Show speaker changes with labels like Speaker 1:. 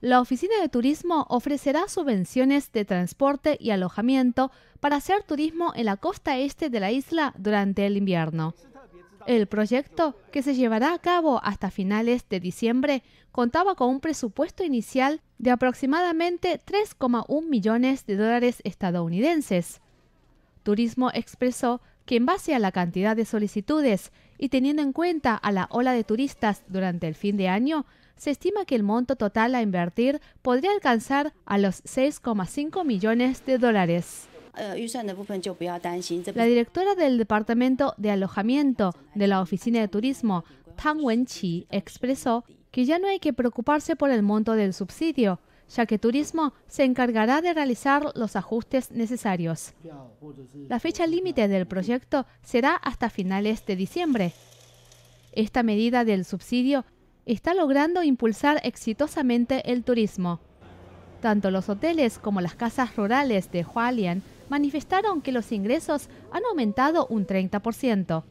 Speaker 1: la Oficina de Turismo ofrecerá subvenciones de transporte y alojamiento para hacer turismo en la costa este de la isla durante el invierno. El proyecto, que se llevará a cabo hasta finales de diciembre, contaba con un presupuesto inicial de aproximadamente 3,1 millones de dólares estadounidenses. Turismo expresó que en base a la cantidad de solicitudes y teniendo en cuenta a la ola de turistas durante el fin de año, se estima que el monto total a invertir podría alcanzar a los 6,5 millones de dólares. La directora del Departamento de Alojamiento de la Oficina de Turismo, Tang Wenqi, expresó que ya no hay que preocuparse por el monto del subsidio, ya que Turismo se encargará de realizar los ajustes necesarios. La fecha límite del proyecto será hasta finales de diciembre. Esta medida del subsidio está logrando impulsar exitosamente el turismo. Tanto los hoteles como las casas rurales de Hualien manifestaron que los ingresos han aumentado un 30%.